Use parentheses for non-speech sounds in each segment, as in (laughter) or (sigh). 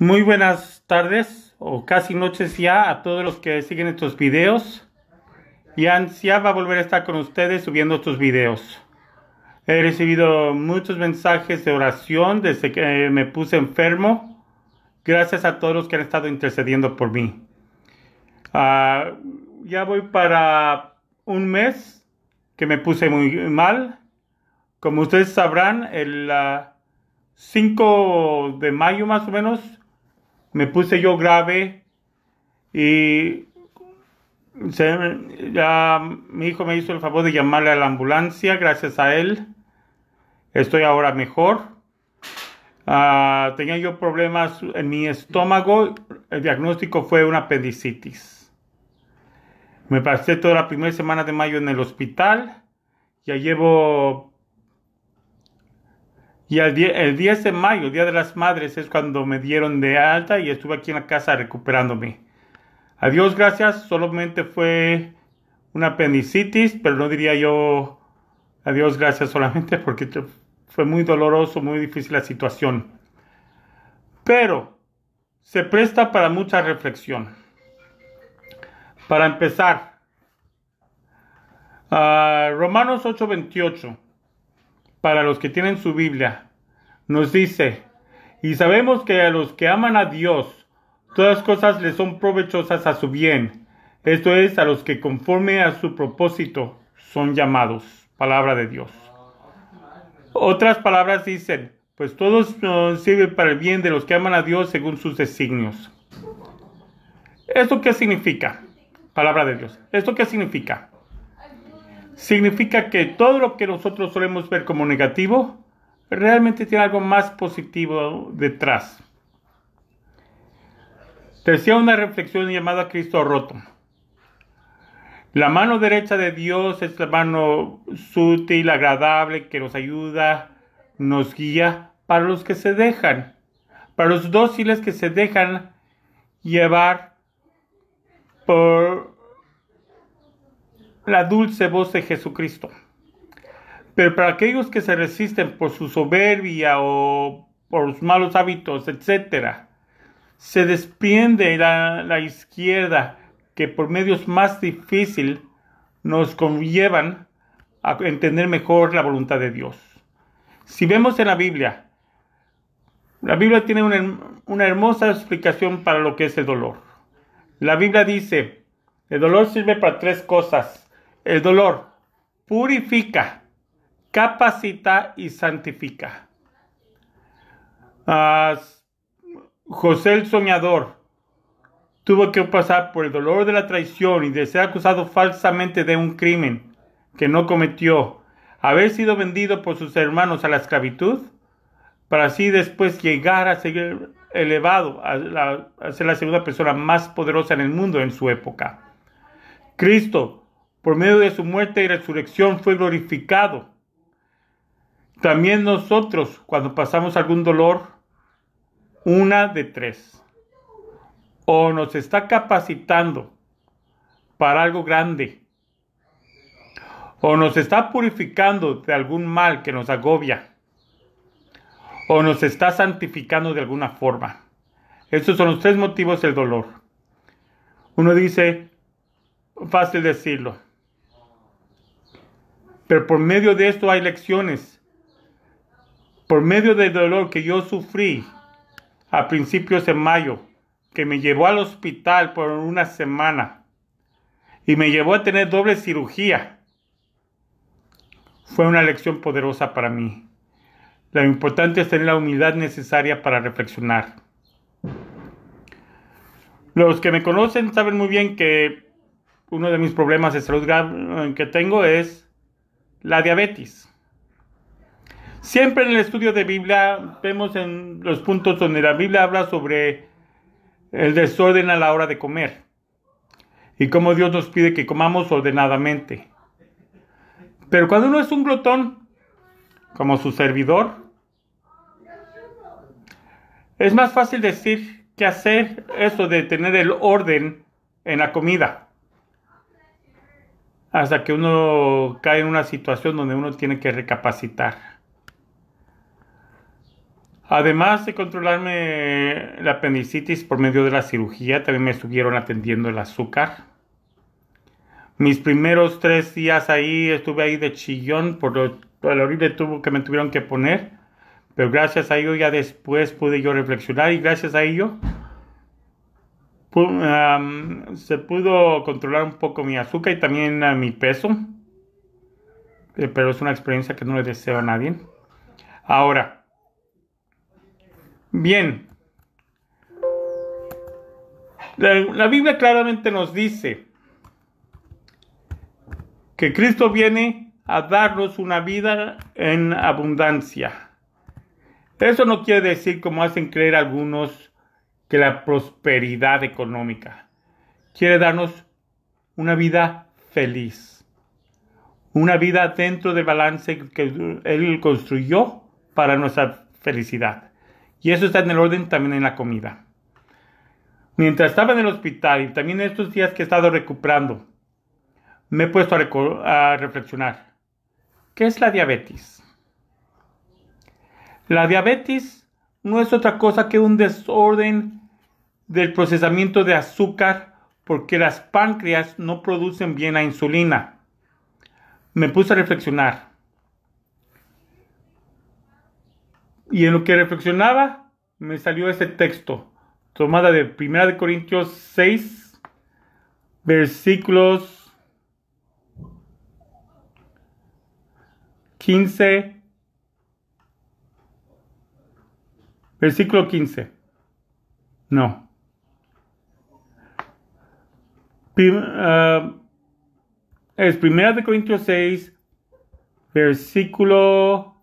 Muy buenas tardes o casi noches ya a todos los que siguen estos videos. Y Ansia va a volver a estar con ustedes subiendo estos videos. He recibido muchos mensajes de oración desde que eh, me puse enfermo. Gracias a todos los que han estado intercediendo por mí. Ah, ya voy para un mes que me puse muy mal. Como ustedes sabrán, el 5 ah, de mayo más o menos me puse yo grave y ya, mi hijo me hizo el favor de llamarle a la ambulancia, gracias a él. Estoy ahora mejor. Ah, tenía yo problemas en mi estómago. El diagnóstico fue una apendicitis. Me pasé toda la primera semana de mayo en el hospital. Ya llevo y el 10, de mayo, Día de las Madres, es cuando me dieron de alta y estuve aquí en la casa recuperándome. A Dios gracias, solamente fue una apendicitis, pero no diría yo a Dios gracias solamente (laughs) porque fue muy doloroso, muy difícil la situación. Pero se presta para mucha reflexión. Para empezar, ah, Romanos 8:28 para los que tienen su Biblia, nos dice, y sabemos que a los que aman a Dios, todas cosas les son provechosas a su bien, esto es, a los que conforme a su propósito son llamados, palabra de Dios. Otras palabras dicen, pues todos sirve para el bien de los que aman a Dios según sus designios. ¿Esto qué significa? Palabra de Dios. ¿Esto qué significa? significa que todo lo que nosotros solemos ver como negativo realmente tiene algo más positivo detrás. Decía una reflexión llamada Cristo roto. La mano derecha de Dios es la mano sutil, agradable, que nos ayuda, nos guía para los que se dejan, para los dóciles que se dejan llevar por la dulce voz de Jesucristo. Pero para aquellos que se resisten por su soberbia o por sus malos hábitos, etc., se despiende la, izquierda que por medios más difíciles nos conllevan a entender mejor la voluntad de Dios. Si vemos en la Biblia, la Biblia tiene una hermosa explicación para lo que es el dolor. La Biblia dice, el dolor sirve para tres cosas el dolor purifica, capacita y santifica. José el soñador tuvo que pasar por el dolor de la traición y de ser acusado falsamente de un crimen que no cometió, haber sido vendido por sus hermanos a la esclavitud, para así después llegar a ser elevado a ser la segunda persona más poderosa en el mundo en su época. Cristo por medio de su muerte y resurrección fue glorificado. También nosotros, cuando pasamos algún dolor, una de tres. O nos está capacitando para algo grande, o nos está purificando de algún mal que nos agobia, o nos está santificando de alguna forma. Estos son los tres motivos del dolor. Uno dice, fácil decirlo, pero por medio de esto hay lecciones. Por medio del dolor que yo sufrí a principios de mayo, que me llevó al hospital por una semana y me llevó a tener doble cirugía, fue una lección poderosa para mí. Lo importante es tener la humildad necesaria para reflexionar. Los que me conocen saben muy bien que uno de mis problemas de salud que tengo es la diabetes. Siempre en el estudio de Biblia vemos en los puntos donde la Biblia habla sobre el desorden a la hora de comer y cómo Dios nos pide que comamos ordenadamente. Pero cuando uno es un glotón, como su servidor, es más fácil decir que hacer eso de tener el orden en la comida hasta que uno cae en una situación donde uno tiene que recapacitar. Además de controlarme la apendicitis por medio de la cirugía, también me estuvieron atendiendo el azúcar. Mis primeros tres días ahí estuve ahí de chillón por lo, el horrible tubo que me tuvieron que poner, pero gracias a ello ya después pude yo reflexionar y gracias a ello se pudo controlar un poco mi azúcar y también ah, mi peso. Eh, pero es una experiencia que no le deseo a nadie. Ahora, bien. la Biblia claramente nos dice que Cristo viene a darnos una vida en abundancia. Eso no quiere decir, como hacen creer algunos, que la prosperidad económica. Quiere darnos una vida feliz, una vida dentro del balance que Él construyó para nuestra felicidad. Y eso está en el orden también en la comida. Mientras estaba en el hospital y también estos días que he estado recuperando, me he puesto a, a reflexionar. ¿Qué es la diabetes? La diabetes no es otra cosa que un desorden del procesamiento de azúcar porque las páncreas no producen bien la insulina. Me puse a reflexionar. Y en lo que reflexionaba, me salió este texto, tomada de 1 Corintios 6, versículos 15 Versículo 15. No. Prim, uh, es Primera de Corintios 6, versículo 15.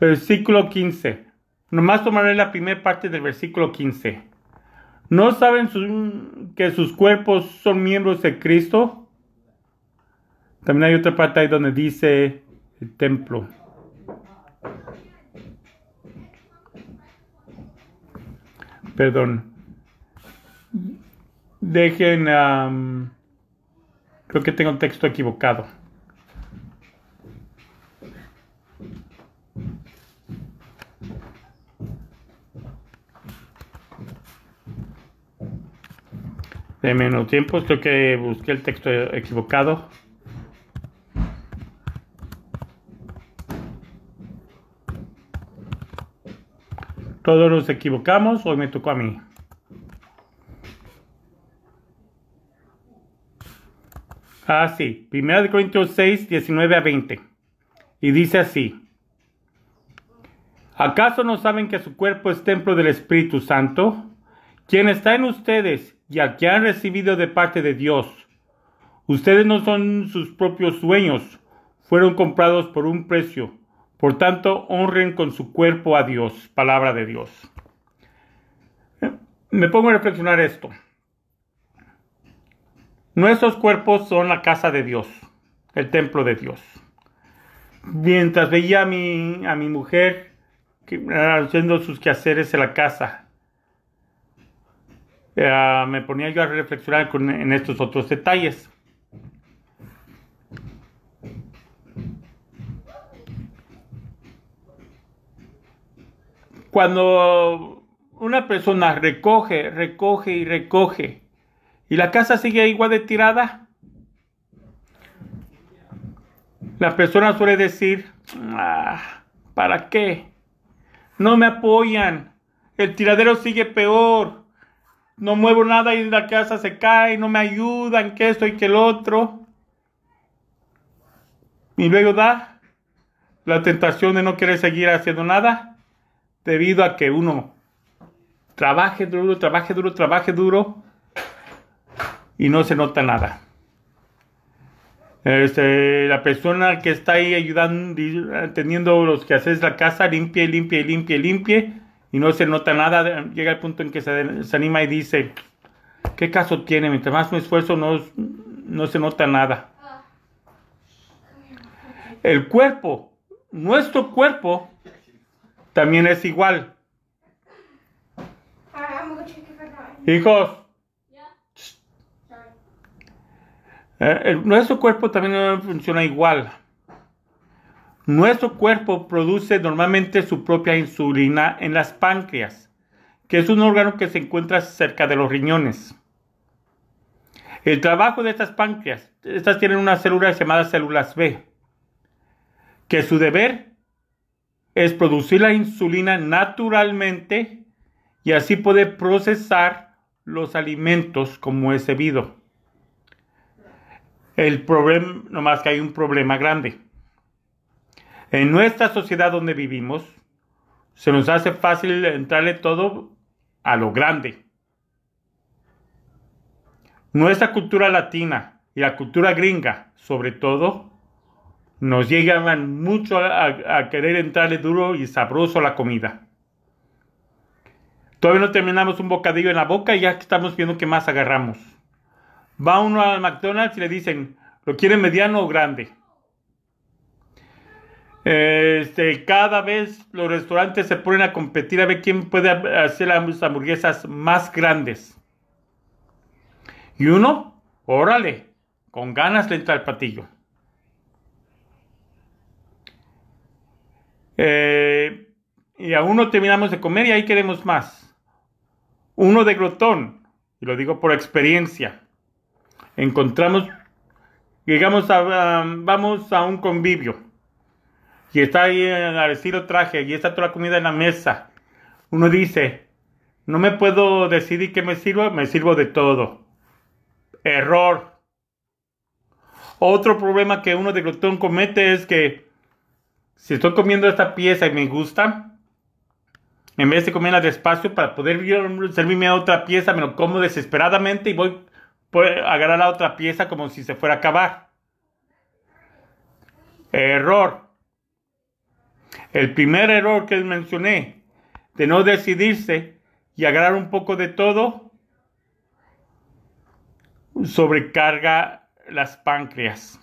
versículo 15. Nomás tomaré la primera parte del versículo 15. ¿No saben que sus cuerpos son miembros de Cristo? También hay otra parte ahí donde dice el templo. Perdón. Dejen... creo que tengo un texto equivocado. de menos tiempo, Creo que busqué el texto equivocado. Todos nos equivocamos, hoy me tocó a mí. Ah, sí. Primera de Corintios 6, 19 a 20. Y dice así. ¿Acaso no saben que su cuerpo es templo del Espíritu Santo? ¿Quién está en ustedes y al que han recibido de parte de Dios. Ustedes no son sus propios dueños, fueron comprados por un precio. Por tanto, honren con su cuerpo a Dios, palabra de Dios. Me pongo a reflexionar esto. Nuestros cuerpos son la casa de Dios, el templo de Dios. Mientras veía a mi, a mi mujer ah, haciendo sus quehaceres en la casa, Ah, me ponía yo a reflexionar en estos otros detalles. Cuando una persona recoge, recoge y recoge, y la casa sigue igual de tirada, la persona suele decir, ah, ¿para qué? No me apoyan, el tiradero sigue peor no muevo nada y la casa se cae, no me ayudan, que esto y que el otro. Y luego da la tentación de no querer seguir haciendo nada debido a que uno trabaje duro, trabaje duro, trabaje duro y no se nota nada. Este, la persona que está ahí ayudando, eh, teniendo los que haces la casa, limpie, limpie, limpie, limpie y no se nota nada, llega el punto en que se anima y dice, ¿qué caso tiene? Mientras más me esfuerzo no, se nota nada. El cuerpo, nuestro cuerpo, también es igual. Hijos, eh, nuestro cuerpo también funciona igual. Nuestro cuerpo produce normalmente su propia insulina en las páncreas, que es un órgano que se encuentra cerca de los riñones. El trabajo de estas páncreas, estas tienen una célula llamadas células B, que su deber es producir la insulina naturalmente y así puede procesar los alimentos como es debido. El problema, nomás que hay un problema grande. En nuestra sociedad donde vivimos, se nos hace fácil entrarle todo a lo grande. Nuestra cultura latina y la cultura gringa, sobre todo, nos llegan mucho a, querer entrarle duro y sabroso a la comida. Todavía no terminamos un bocadillo en la boca y ya estamos viendo qué más agarramos. Va uno al McDonald's y le dicen, ¿lo quiere mediano o grande? Este, cada vez los restaurantes se ponen a competir a ver quién puede hacer las hamburguesas más grandes. Y uno, órale, con ganas le entra al patillo eh, y a uno terminamos de comer y ahí queremos más. Uno de glotón, y lo digo por experiencia. Encontramos, llegamos a um, vamos a un convivio y está ahí el estilo traje y está toda la comida en la mesa, uno dice, no me puedo decidir qué me sirva, me sirvo de todo. Error. Otro problema que uno de glotón comete es que si estoy comiendo esta pieza y me gusta, en vez de comerla despacio para poder servirme a otra pieza, me lo como desesperadamente y voy a agarrar la otra pieza como si se fuera a acabar. Error. El primer error que mencioné, de no decidirse y agarrar un poco de todo, sobrecarga las páncreas.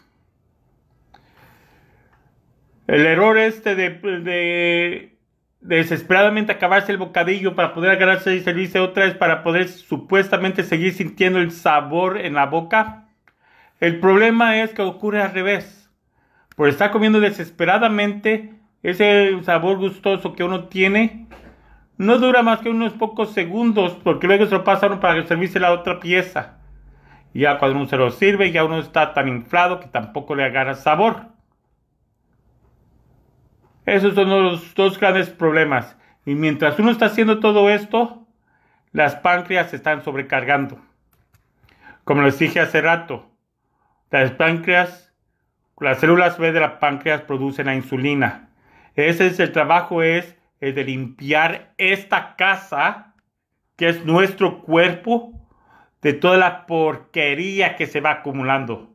El error este de, desesperadamente acabarse el bocadillo para poder agarrarse y servirse otra vez para poder supuestamente seguir sintiendo el sabor en la boca. El problema es que ocurre al revés. Por estar comiendo desesperadamente, ese sabor gustoso que uno tiene no dura más que unos pocos segundos porque luego se lo uno para servirse la otra pieza. Y ya cuando uno se lo sirve ya uno está tan inflado que tampoco le agarra sabor. Esos son los dos grandes problemas. Y mientras uno está haciendo todo esto, las páncreas se están sobrecargando. Como les dije hace rato, las páncreas, las células B de las páncreas producen la insulina ese es el trabajo, es el eh, de limpiar esta casa, que es nuestro cuerpo, de toda la porquería que se va acumulando.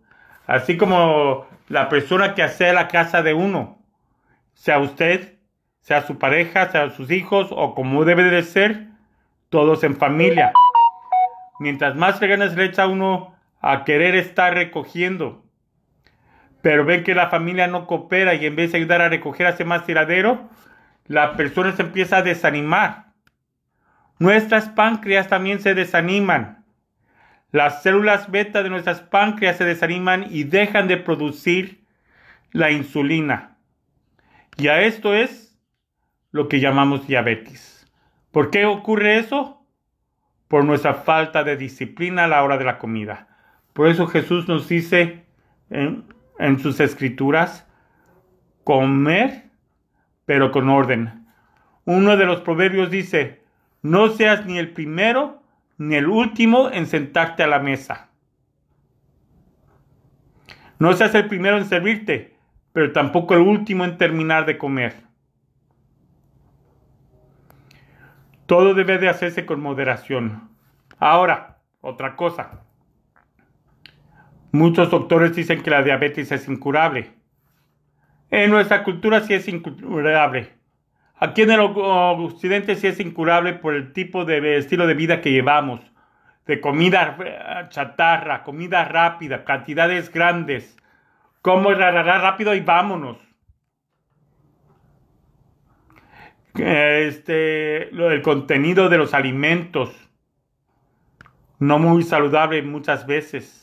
Así como la persona que hace la casa de uno, sea usted, sea su pareja, sea sus hijos o como debe de ser, todos en familia. Mientras más ganas le echa uno a querer estar recogiendo pero ven que la familia no coopera y en vez de ayudar a recoger hace más tiradero, la persona se empieza a desanimar. Nuestras páncreas también se desaniman. Las células beta de nuestras páncreas se desaniman y dejan de producir la insulina. Y a esto es lo que llamamos diabetes. ¿Por qué ocurre eso? Por nuestra falta de disciplina a la hora de la comida. Por eso Jesús nos dice en sus escrituras, comer, pero con orden. Uno de los proverbios dice, no seas ni el primero ni el último en sentarte a la mesa. No seas el primero en servirte, pero tampoco el último en terminar de comer. Todo debe de hacerse con moderación. Ahora, otra cosa. Muchos doctores dicen que la diabetes es incurable. En nuestra cultura sí es incurable. Aquí en el occidente sí es incurable por el tipo de estilo de vida que llevamos. De comida eh, chatarra, comida rápida, cantidades grandes. Como rápido y vámonos. Este, el contenido de los alimentos. No muy saludable muchas veces.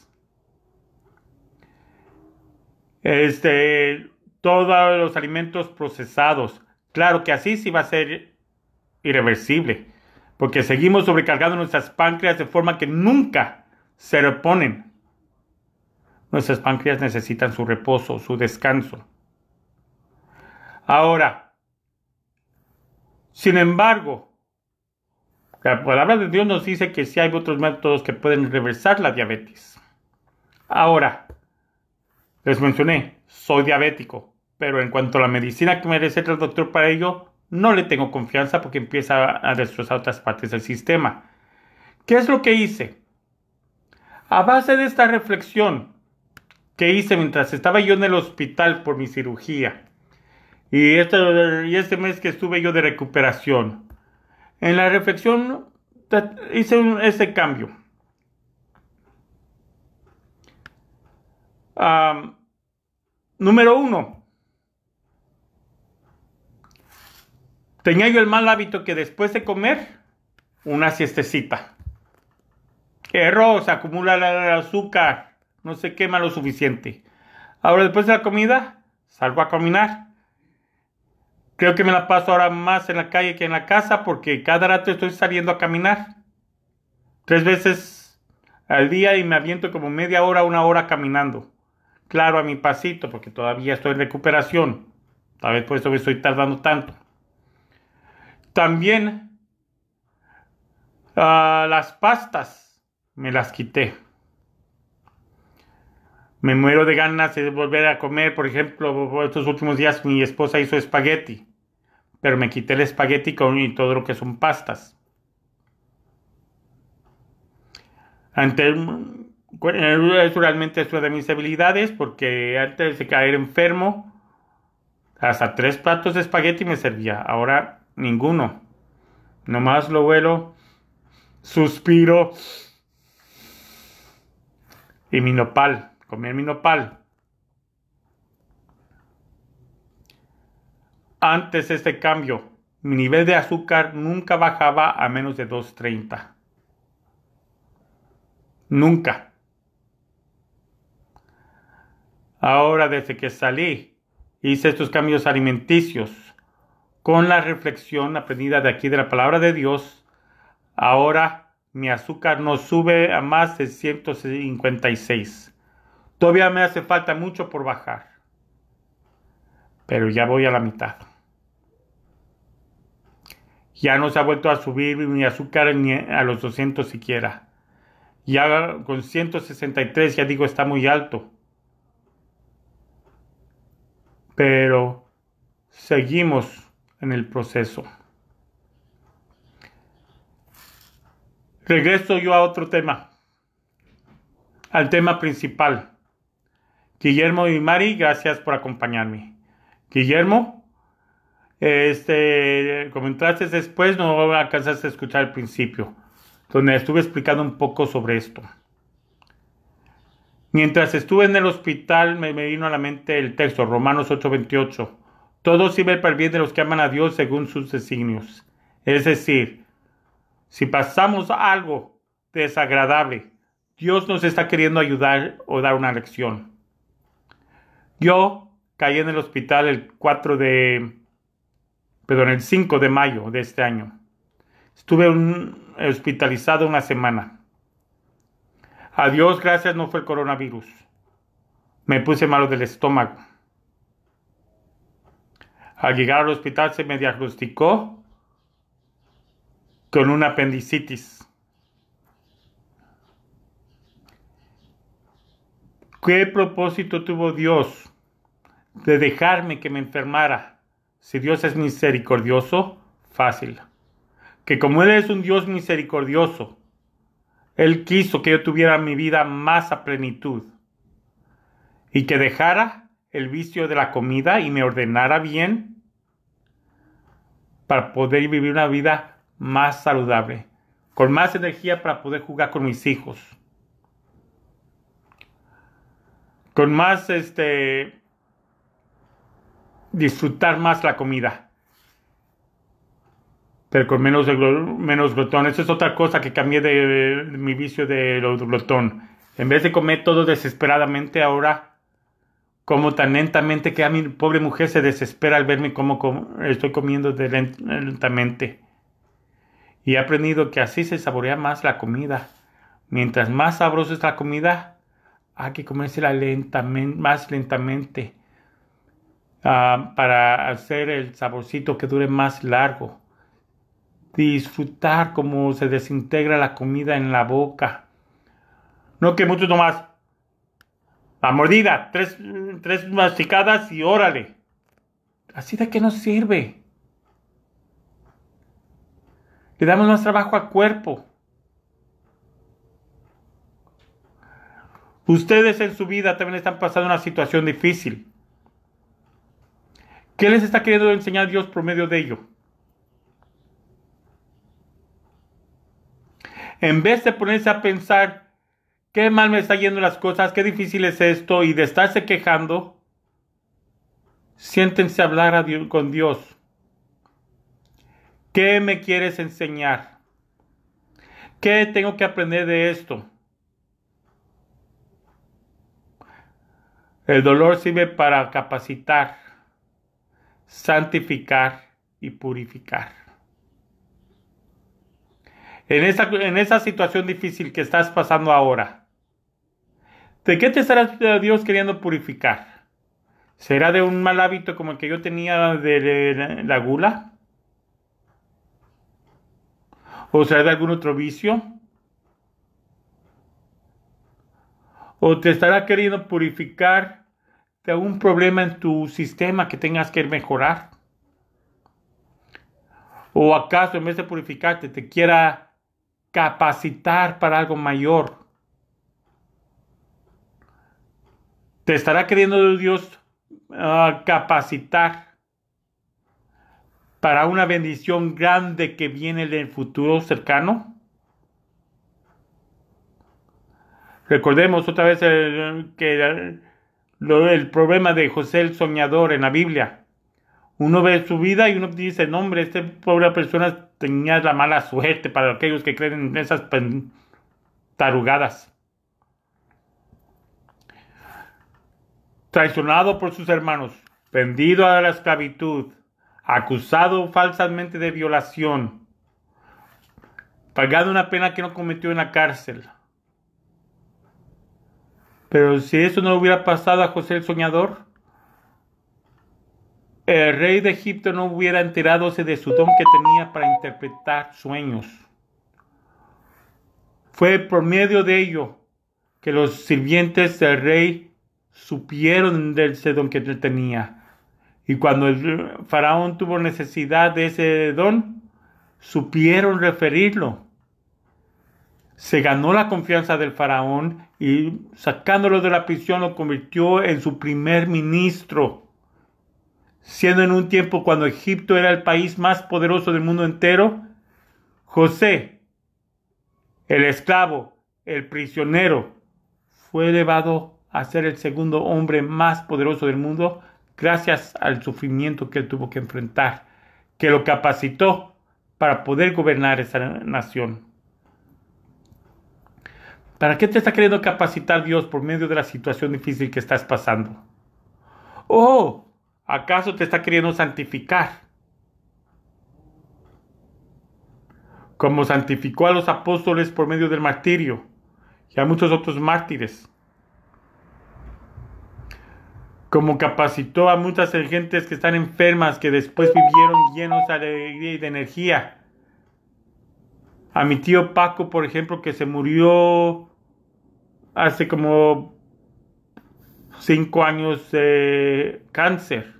Este, todos los alimentos procesados. Claro que así sí va a ser irreversible, porque seguimos sobrecargando nuestras páncreas de forma que nunca se reponen. Nuestras páncreas necesitan su reposo, su descanso. Ahora, sin embargo, la palabra de Dios nos dice que sí hay otros métodos que pueden reversar la diabetes. Ahora, les mencioné, soy diabético, pero en cuanto a la medicina que me el doctor para ello, no le tengo confianza porque empieza a destrozar otras partes del sistema. ¿Qué es lo que hice? A base de esta reflexión que hice mientras estaba yo en el hospital por mi cirugía y este, este mes que estuve yo de recuperación, en la reflexión hice ese cambio. Número uno, tenía yo el mal hábito que después de comer, una siestecita. Error, se acumula el azúcar, no se quema lo suficiente. Ahora después de la comida, salgo a caminar. Creo que me la paso ahora más en la calle que en la casa porque cada rato estoy saliendo a caminar. Tres veces al día y me aviento como media hora, una hora caminando claro a mi pasito, porque todavía estoy en recuperación. Tal vez por eso me estoy tardando tanto. También ah, las pastas me las quité. Me muero de ganas de volver a comer. Por ejemplo, estos últimos días mi esposa hizo espagueti. Pero me quité el espagueti con y todo lo que son pastas. Ante es realmente una de mis habilidades porque antes de caer enfermo hasta tres platos de espagueti me servía, ahora ninguno. Nomás lo vuelo, suspiro y mi nopal, comer mi nopal. Antes de este cambio, mi nivel de azúcar nunca bajaba a menos de 230. Nunca. Ahora desde que salí, hice estos cambios alimenticios con la reflexión aprendida de aquí de la palabra de Dios. Ahora mi azúcar no sube a más de 156. Todavía me hace falta mucho por bajar. Pero ya voy a la mitad. Ya no se ha vuelto a subir mi azúcar ni a los 200 siquiera. Ya con 163 ya digo está muy alto pero seguimos en el proceso. Regreso yo a otro tema, al tema principal. Guillermo y Mari, gracias por acompañarme. Guillermo, este, como después, no alcanzaste a escuchar el principio, donde estuve explicando un poco sobre esto. Mientras estuve en el hospital me, vino a la mente el texto, Romanos 8:28. Todo sirve para el bien de los que aman a Dios según sus designios. Es decir, si pasamos algo desagradable, Dios nos está queriendo ayudar o dar una lección. Yo caí en el hospital el 4 de, perdón, el 5 de mayo de este año. Estuve hospitalizado una semana. A Dios gracias no fue el coronavirus. Me puse malo del estómago. Al llegar al hospital se me diagnosticó con una apendicitis. ¿Qué propósito tuvo Dios de dejarme que me enfermara? Si Dios es misericordioso, fácil. Que como Él es un Dios misericordioso, él quiso que yo tuviera mi vida más a plenitud y que dejara el vicio de la comida y me ordenara bien para poder vivir una vida más saludable, con más energía para poder jugar con mis hijos, con más este disfrutar más la comida pero con menos, menos glotón. Eso es otra cosa que cambié de, mi vicio de glotón. En vez de comer todo desesperadamente, ahora como tan lentamente que a mi pobre mujer se desespera al verme como, estoy comiendo lentamente. Y he aprendido que así se saborea más la comida. Mientras más sabrosa es la comida, hay que comérsela más lentamente ah, para hacer el saborcito que dure más largo disfrutar cómo se desintegra la comida en la boca. No que mucho nomás. La mordida, tres, tres masticadas y órale. Así de que nos sirve. Le damos más trabajo al cuerpo. Ustedes en su vida también están pasando una situación difícil. ¿Qué les está queriendo enseñar Dios por medio de ello? en vez de ponerse a pensar qué mal me están yendo las cosas, qué difícil es esto y de estarse quejando, siéntense a hablar con Dios. ¿Qué me quieres enseñar? ¿Qué tengo que aprender de esto? El dolor sirve para capacitar, santificar y purificar en esa, situación difícil que estás pasando ahora, ¿de qué te estará Dios queriendo purificar? ¿Será de un mal hábito como el que yo tenía de la gula? ¿O será de algún otro vicio? ¿O te estará queriendo purificar de algún problema en tu sistema que tengas que mejorar? ¿O acaso en vez de purificarte te quiera capacitar para algo mayor. Te estará queriendo Dios ah, capacitar para una bendición grande que viene en el futuro cercano. Recordemos otra vez el, que el, problema de José el soñador en la Biblia. Uno ve su vida y uno dice, no hombre, esta pobre persona tenías la mala suerte para aquellos que creen en esas tarugadas. Traicionado por sus hermanos, vendido a la esclavitud, acusado falsamente de violación, pagado una pena que no cometió en la cárcel. Pero si eso no hubiera pasado a José el Soñador, el rey de Egipto no hubiera enterado de su don que tenía para interpretar sueños. Fue por medio de ello que los sirvientes del rey supieron del don que tenía. Y cuando el faraón tuvo necesidad de ese don, supieron referirlo. Se ganó la confianza del faraón y sacándolo de la prisión lo convirtió en su primer ministro siendo en un tiempo cuando Egipto era el país más poderoso del mundo entero, José, el esclavo, el prisionero, fue elevado a ser el segundo hombre más poderoso del mundo gracias al sufrimiento que él tuvo que enfrentar, que lo capacitó para poder gobernar esa nación. ¿Para qué te está queriendo capacitar Dios por medio de la situación difícil que estás pasando? Oh, ¿Acaso te está queriendo santificar? Como santificó a los apóstoles por medio del martirio y a muchos otros mártires. Como capacitó a muchas gentes que están enfermas que después vivieron llenos de alegría y de energía. A mi tío Paco, por ejemplo, que se murió hace como cinco años de cáncer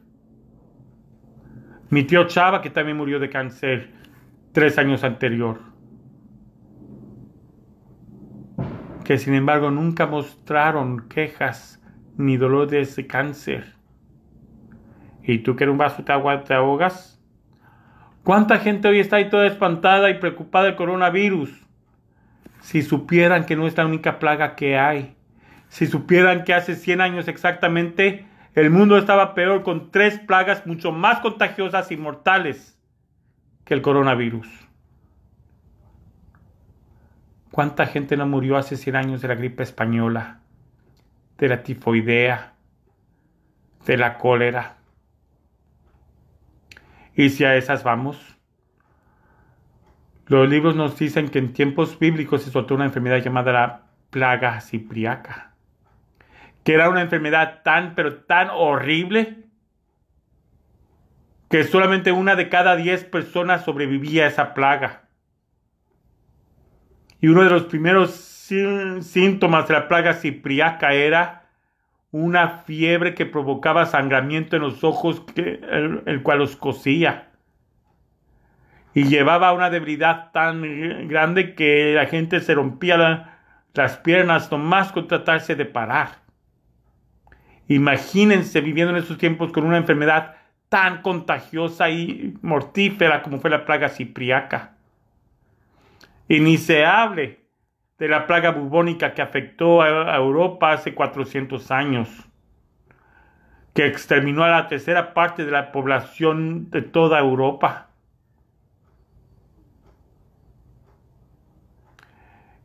mi tío Chava, que también murió de cáncer tres años anterior. Que sin embargo nunca mostraron quejas ni dolor de ese cáncer. ¿Y tú quieres un vaso de agua te ahogas? ¿Cuánta gente hoy está ahí toda espantada y preocupada del coronavirus? Si supieran que no es la única plaga que hay, si supieran que hace 100 años exactamente el mundo estaba peor con tres plagas mucho más contagiosas y mortales que el coronavirus. ¿Cuánta gente no murió hace 100 años de la gripe española, de la tifoidea, de la cólera? Y si a esas vamos, los libros nos dicen que en tiempos bíblicos se soltó una enfermedad llamada la plaga cipriaca que era una enfermedad tan, pero tan horrible, que solamente una de cada diez personas sobrevivía a esa plaga. Y uno de los primeros síntomas de la plaga cipriaca era una fiebre que provocaba sangramiento en los ojos, el, cual los cosía. Y llevaba una debilidad tan grande que la gente se rompía las piernas nomás con tratarse de parar. Imagínense viviendo en esos tiempos con una enfermedad tan contagiosa y mortífera como fue la plaga cipriaca. Y ni se hable de la plaga bubónica que afectó a Europa hace 400 años, que exterminó a la tercera parte de la población de toda Europa.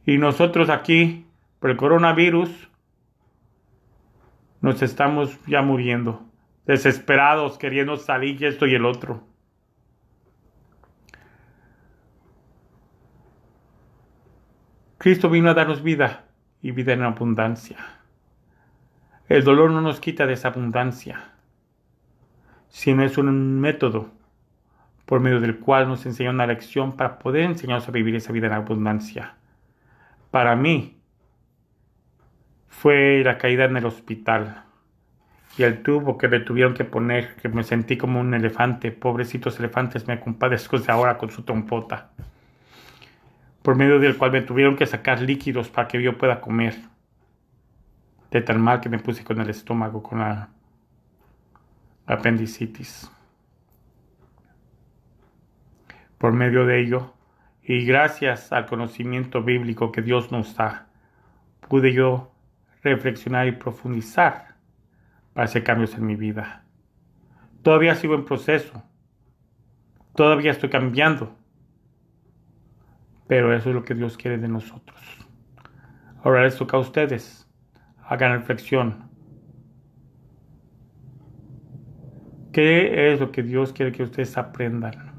Y nosotros aquí, por el coronavirus, nos estamos ya muriendo, desesperados, queriendo salir y esto y el otro. Cristo vino a darnos vida y vida en abundancia. El dolor no nos quita de esa abundancia, sino es un método por medio del cual nos enseña una lección para poder enseñarnos a vivir esa vida en abundancia. Para mí, fue la caída en el hospital y el tubo que me tuvieron que poner, que me sentí como un elefante. Pobrecitos elefantes, me compadezco de ahora con su trompota. Por medio del cual me tuvieron que sacar líquidos para que yo pueda comer. De tan mal que me puse con el estómago, con la, la apendicitis. Por medio de ello, y gracias al conocimiento bíblico que Dios nos da, pude yo reflexionar y profundizar para hacer cambios en mi vida. Todavía sigo en proceso. Todavía estoy cambiando. Pero eso es lo que Dios quiere de nosotros. Ahora les toca a ustedes. Hagan reflexión. ¿Qué es lo que Dios quiere que ustedes aprendan?